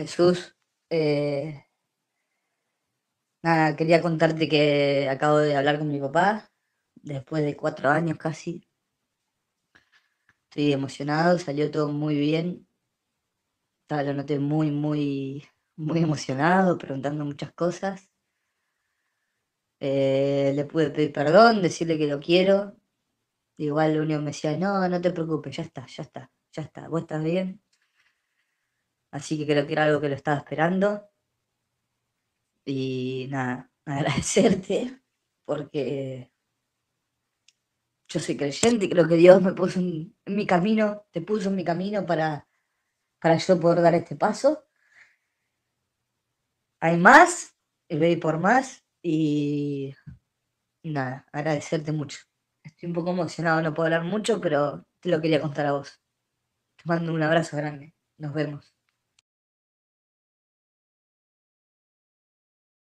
Jesús, eh, quería contarte que acabo de hablar con mi papá, después de cuatro años casi. Estoy emocionado, salió todo muy bien. Lo noté muy, muy, muy emocionado, preguntando muchas cosas. Eh, le pude pedir perdón, decirle que lo quiero. Igual lo único me decía, no, no te preocupes, ya está, ya está, ya está, vos estás bien, Así que creo que era algo que lo estaba esperando. Y nada, agradecerte porque yo soy creyente y creo que Dios me puso en, mi camino, te puso en mi camino para, para yo poder dar este paso. Hay más, voy por más y nada, agradecerte mucho. Estoy un poco emocionado, no puedo hablar mucho, pero te lo quería contar a vos. Te mando un abrazo grande. Nos vemos.